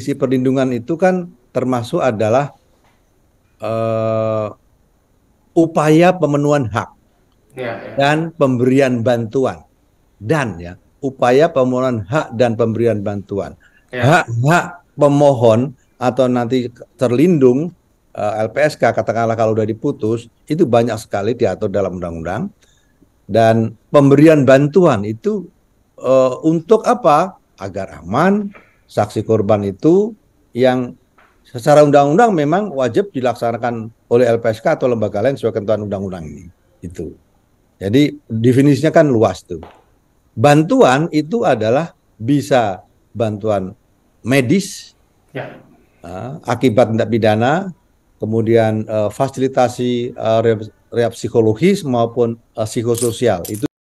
Isi perlindungan itu kan termasuk adalah uh, upaya pemenuhan hak ya, ya. dan pemberian bantuan dan ya upaya pemenuhan hak dan pemberian bantuan ya. hak hak pemohon atau nanti terlindung uh, eh, LPSK katakanlah kalau sudah diputus itu banyak sekali diatur dalam undang-undang dan pemberian bantuan itu uh, untuk apa agar aman saksi korban itu yang secara undang-undang memang wajib dilaksanakan oleh LPSK atau lembaga lain sesuai ketentuan undang-undang ini. Itu. Jadi definisinya kan luas tuh. Bantuan itu adalah bisa bantuan medis ya. uh, akibat tindak pidana, kemudian uh, fasilitasi uh, eh, rehab, psikologis maupun uh, eh, psikososial itu.